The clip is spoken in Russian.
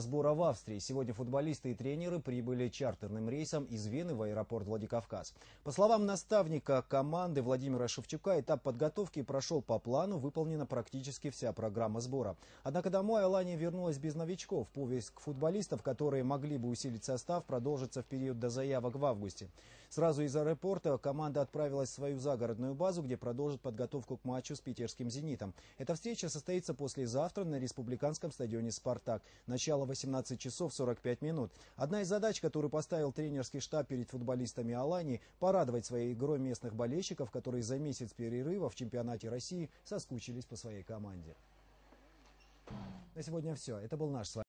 сбора в Австрии. Сегодня футболисты и тренеры прибыли чартерным рейсом из Вены в аэропорт Владикавказ. По словам наставника команды Владимира Шевчука, этап подготовки прошел по плану, выполнена практически вся программа сбора. Однако домой Алания вернулась без новичков. Поиск футболистов, которые могли бы усилить состав, продолжится в период до заявок в августе. Сразу из аэропорта команда отправилась в свою загородную базу, где продолжит подготовку к матчу с питерским «Зенитом». Эта встреча состоится послезавтра на республиканском стадионе «Спартак». Начало 18 часов 45 минут. Одна из задач, которую поставил тренерский штаб перед футболистами Алании, порадовать своей игрой местных болельщиков, которые за месяц перерыва в чемпионате России соскучились по своей команде. На сегодня все. Это был наш с вами.